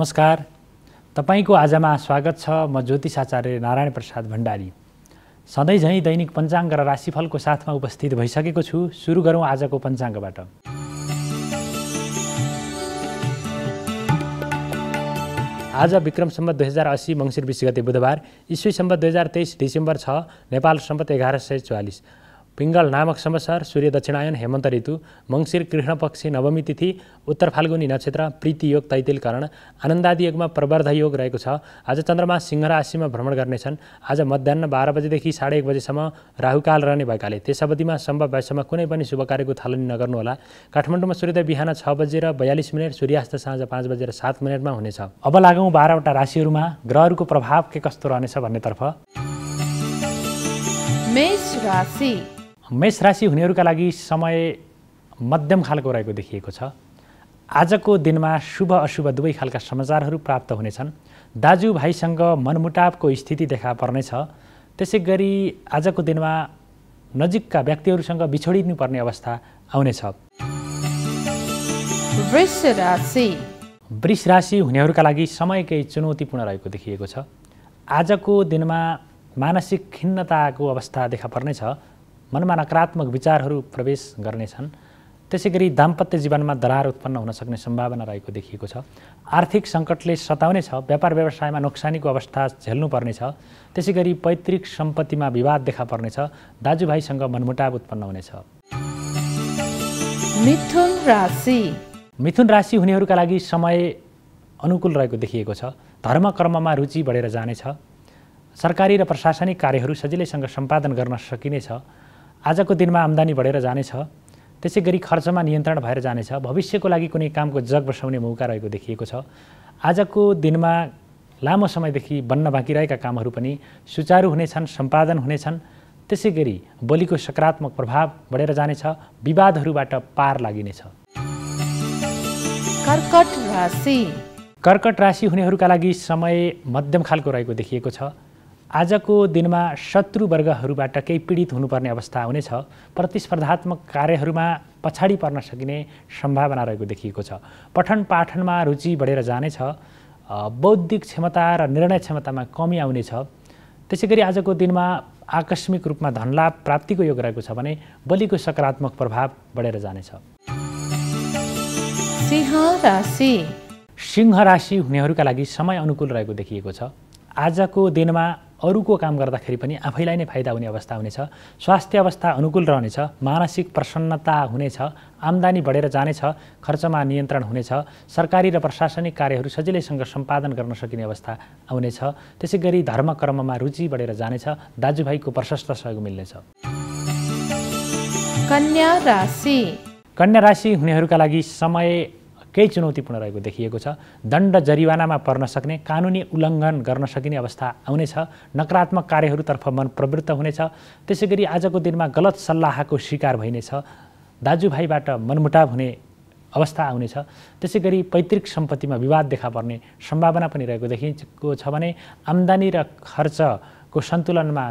नमस्कार तपाईँको आजमा स्वागत छ म ज्योतिष आचार्य नारायण प्रसाद भण्डारी सधैँ झैँ दैनिक पञ्चाङ्ग र राशिफलको साथमा उपस्थित भइसकेको छु सुरु गरौँ आजको पञ्चाङ्गबाट आज विक्रम सम्बत दुई हजार असी मङ्सिर बिस गते बुधबार इस्वी सम्बत दुई हजार तेइस डिसेम्बर छ नेपाल सम्बत एघार सय चौवालिस पिङ्गल नामक समसार सूर्य दक्षिणायन हेमन्त ऋतु मङ्सिर कृष्णपक्षी नवमी तिथि उत्तर फाल्गुनी नक्षत्र प्रीतियोग तैतिलकरण आनन्दादि योगमा प्रवर्ध योग रहेको छ आज चन्द्रमा सिंह राशिमा भ्रमण गर्नेछन् आज मध्याह बाह्र बजेदेखि साढे एक बजीसम्म राहुकाल रहने भएकाले त्यस अवधिमा सम्भव भएसम्म कुनै पनि शुभ कार्यको थालनी नगर्नुहोला काठमाडौँमा सूर्योदय बिहान छ बजेर बयालिस मिनट सूर्यास्त साँझ पाँच बजेर सात मिनटमा हुनेछ अब लागौँ बाह्रवटा राशिहरूमा ग्रहहरूको प्रभाव के कस्तो रहनेछ भन्नेतर्फ मेष राशि मेष राशि हुनेहरूका लागि समय मध्यम खालको रहेको देखिएको छ आजको दिनमा शुभ अशुभ दुवै खालका समाचारहरू प्राप्त हुनेछन् दाजुभाइसँग मनमुटावको स्थिति देखा पर्नेछ त्यसै गरी आजको दिनमा नजिकका व्यक्तिहरूसँग पर्ने अवस्था आउनेछ वृष राशि हुनेहरूका लागि समय केही चुनौतीपूर्ण रहेको देखिएको छ आजको दिनमा मानसिक खिन्नताको अवस्था देखा पर्नेछ मनमा नकारात्मक विचारहरू प्रवेश गर्नेछन् त्यसै गरी दाम्पत्य जीवनमा दरार उत्पन्न हुन सक्ने सम्भावना रहेको देखिएको छ आर्थिक सङ्कटले सताउने छ व्यापार व्यवसायमा नोक्सानीको अवस्था झेल्नुपर्नेछ त्यसै गरी पैतृक सम्पत्तिमा विवाद देखा पर्नेछ दाजुभाइसँग मनमुटाव उत्पन्न हुनेछ मिथुन राशि मिथुन राशि हुनेहरूका लागि समय अनुकूल रहेको देखिएको छ धर्म कर्ममा रुचि बढेर जानेछ सरकारी र प्रशासनिक कार्यहरू सजिलैसँग सम्पादन गर्न सकिनेछ आजको दिनमा आम्दानी बढेर जानेछ त्यसै गरी खर्चमा नियन्त्रण भएर जानेछ भविष्यको लागि कुनै कामको जग बसाउने मौका रहेको देखिएको छ आजको दिनमा लामो समयदेखि बन्न बाँकी रहेका कामहरू पनि सुचारू हुनेछन् सम्पादन हुनेछन् त्यसै गरी बोलीको सकारात्मक प्रभाव बढेर जानेछ विवादहरूबाट पार लागिनेछ कर्कट राशि कर्कट राशि हुनेहरूका लागि समय मध्यम खालको रहेको देखिएको छ आजको दिनमा शत्रुवर्गहरूबाट केही पीडित हुनुपर्ने अवस्था हुनेछ प्रतिस्पर्धात्मक कार्यहरूमा पछाडि पर्न सकिने सम्भावना रहेको देखिएको छ पठन पाठनमा रुचि बढेर जानेछ बौद्धिक क्षमता र निर्णय क्षमतामा कमी आउनेछ त्यसै गरी आजको दिनमा आकस्मिक रूपमा धनलाभ प्राप्तिको योग रहेको छ भने बलिको सकारात्मक प्रभाव बढेर जानेछ सिंह राशि हुनेहरूका लागि समय अनुकूल रहेको देखिएको छ आजको दिनमा अरूको काम गर्दाखेरि पनि आफैलाई नै फाइदा हुने अवस्था हुनेछ स्वास्थ्य अवस्था अनुकूल रहनेछ मानसिक प्रसन्नता हुनेछ आम्दानी बढेर जानेछ खर्चमा नियन्त्रण हुनेछ सरकारी र प्रशासनिक कार्यहरू सजिलैसँग सम्पादन गर्न सकिने अवस्था आउनेछ त्यसै गरी धर्म कर्ममा रुचि बढेर जानेछ दाजुभाइको प्रशस्त सहयोग मिल्नेछ कन्या राशि कन्या राशि हुनेहरूका लागि समय केही चुनौतीपूर्ण रहेको देखिएको छ दण्ड जरिवानामा पर्न सक्ने कानुनी उल्लङ्घन गर्न सकिने अवस्था आउनेछ नकारात्मक कार्यहरूतर्फ मन प्रवृत्त हुनेछ त्यसै गरी आजको दिनमा गलत सल्लाहको शिकार भइनेछ दाजुभाइबाट मनमुटाव हुने अवस्था आउनेछ त्यसै गरी पैतृक सम्पत्तिमा विवाद देखा पर्ने सम्भावना पनि रहेको देखिएको छ भने आम्दानी र खर्चको सन्तुलनमा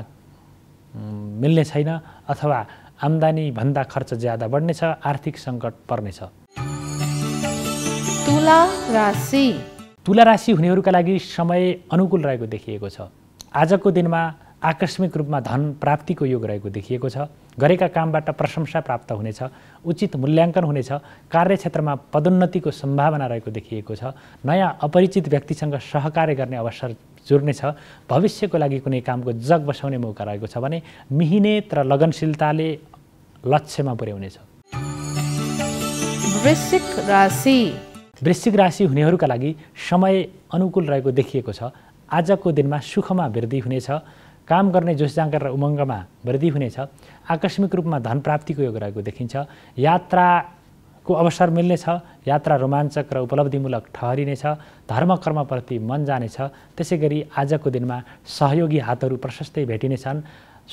मिल्ने छैन अथवा आम्दानीभन्दा खर्च ज्यादा बढ्नेछ आर्थिक सङ्कट पर्नेछ तुला राशि तुला राशि हुनेहरूका लागि समय अनुकूल रहेको देखिएको छ आजको दिनमा आकस्मिक रूपमा धन प्राप्तिको योग रहेको देखिएको छ गरेका कामबाट प्रशंसा प्राप्त हुनेछ उचित मूल्याङ्कन हुनेछ कार्यक्षेत्रमा पदोन्नतिको सम्भावना रहेको देखिएको छ नयाँ अपरिचित व्यक्तिसँग सहकार्य गर्ने अवसर जुर्नेछ भविष्यको लागि कुनै कामको जग बसाउने मौका रहेको छ भने मिहिनेत र लगनशीलताले लक्ष्यमा पुर्याउनेछ वृश्चिक राशि वृश्चिक राशि हुनेहरूका लागि समय अनुकूल रहेको देखिएको छ आजको दिनमा सुखमा वृद्धि हुनेछ काम गर्ने जोस जाँगर र उमङ्गमा वृद्धि हुनेछ आकस्मिक रूपमा धन प्राप्तिको योग रहेको देखिन्छ यात्राको अवसर मिल्नेछ यात्रा रोमाञ्चक र उपलब्धिमूलक ठहरिनेछ धर्म कर्मप्रति मन जानेछ त्यसै गरी आजको दिनमा सहयोगी हातहरू प्रशस्तै भेटिनेछन्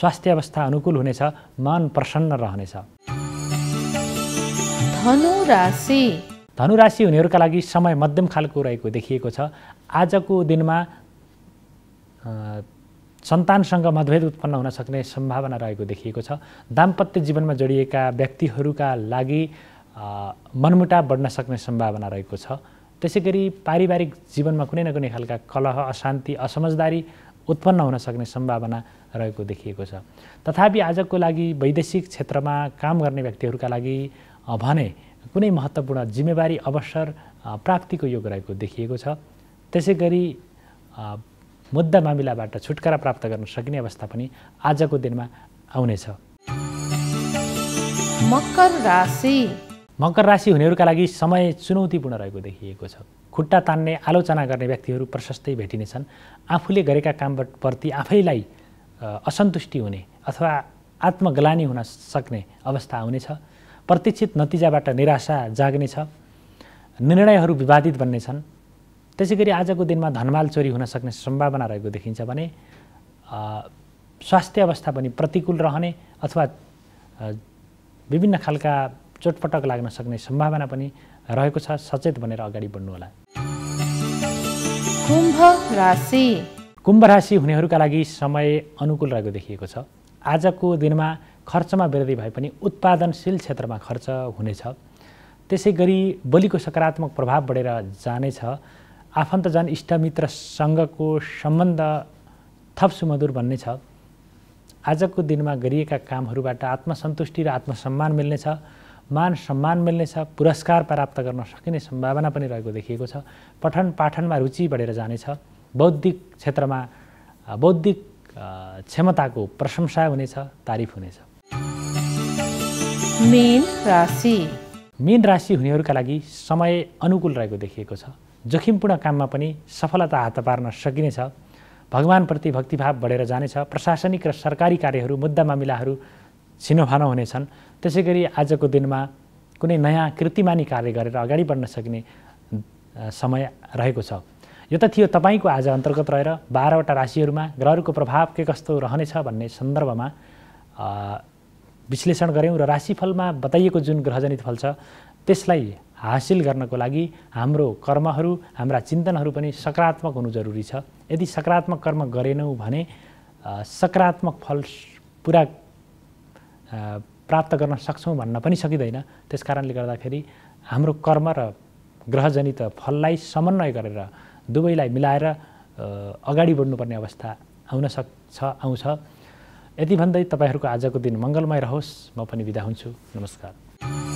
स्वास्थ्य अवस्था अनुकूल हुनेछ मन प्रसन्न रहनेछ धनुराशि हुनेहरूका लागि समय मध्यम खालको रहेको देखिएको छ आजको दिनमा सन्तानसँग मतभेद उत्पन्न हुन सक्ने सम्भावना रहेको देखिएको छ दाम्पत्य जीवनमा जोडिएका व्यक्तिहरूका लागि मनमुटा बढ्न सक्ने सम्भावना रहेको छ त्यसै गरी पारिवारिक जीवनमा कुनै न कुनै खालका कलह अशान्ति असमझदारी उत्पन्न हुन सक्ने सम्भावना रहेको देखिएको छ तथापि आजको लागि वैदेशिक क्षेत्रमा काम गर्ने व्यक्तिहरूका लागि भने कुनै महत्त्वपूर्ण जिम्मेवारी अवसर प्राप्तिको योग रहेको देखिएको छ त्यसै गरी मुद्दा मामिलाबाट छुटकारा प्राप्त गर्न सकिने अवस्था पनि आजको दिनमा आउनेछ मकर राशि मकर राशि हुनेहरूका लागि समय चुनौतीपूर्ण रहेको देखिएको छ खुट्टा तान्ने आलोचना गर्ने व्यक्तिहरू प्रशस्तै भेटिनेछन् आफूले गरेका कामप्रति आफैलाई असन्तुष्टि हुने अथवा आत्मग्लानी हुन सक्ने अवस्था आउनेछ प्रतीक्षित नतिजाबाट निराशा जाग्ने छ निर्णयहरू विवादित बन्ने छन् त्यसै गरी आजको दिनमा धनमाल चोरी हुन सक्ने सम्भावना रहेको देखिन्छ भने स्वास्थ्य अवस्था पनि प्रतिकूल रहने अथवा विभिन्न खालका चोटपटक लाग्न सक्ने सम्भावना पनि रहेको छ सचेत बनेर अगाडि बढ्नुहोला कुम्भ राशि कुम्भ राशि हुनेहरूका लागि समय अनुकूल रहेको देखिएको छ आजको दिनमा खर्चमा वृद्धि भए पनि उत्पादनशील क्षेत्रमा खर्च हुनेछ त्यसै गरी बलिको सकारात्मक प्रभाव बढेर जानेछ आफन्तजन इष्टमित्रसँगको सम्बन्ध थप सुमधुर छ आजको दिनमा गरिएका कामहरूबाट आत्मसन्तुष्टि र आत्मसम्मान मिल्नेछ मान सम्मान मिल्नेछ पुरस्कार प्राप्त गर्न सकिने सम्भावना पनि रहेको देखिएको छ पठन पाठनमा रुचि बढेर जानेछ बौद्धिक क्षेत्रमा बौद्धिक क्षमताको प्रशंसा हुनेछ तारिफ हुनेछ मीन राशि मीन राशि हुनेहरूका लागि समय अनुकूल रहेको देखिएको छ जोखिमपूर्ण काममा पनि सफलता हात पार्न सकिनेछ भगवान्प्रति भक्तिभाव बढेर जानेछ प्रशासनिक र सरकारी कार्यहरू मुद्दा मामिलाहरू छिनोफानो हुनेछन् त्यसै गरी आजको दिनमा कुनै नयाँ कृतिमानी कार्य गरेर अगाडि बढ्न सकिने समय रहेको छ यो त थियो तपाईँको आज अन्तर्गत रहेर बाह्रवटा राशिहरूमा ग्रहहरूको प्रभाव के कस्तो रहनेछ भन्ने सन्दर्भमा विश्लेषण गऱ्यौँ र राशिफलमा बताइएको जुन ग्रहजनित फल छ त्यसलाई हासिल गर्नको लागि हाम्रो कर्महरू हाम्रा चिन्तनहरू पनि सकारात्मक हुनु जरुरी छ यदि सकारात्मक कर्म गरेनौँ भने सकारात्मक फल पुरा प्राप्त गर्न सक्छौँ भन्न पनि सकिँदैन त्यस कारणले गर्दाखेरि हाम्रो कर्म र ग्रहजनित फललाई समन्वय गरेर दुवैलाई मिलाएर अगाडि बढ्नुपर्ने अवस्था आउन सक्छ आउँछ यति भन्दै तपाईँहरूको आजको दिन मङ्गलमय रहोस् म पनि बिदा हुन्छु नमस्कार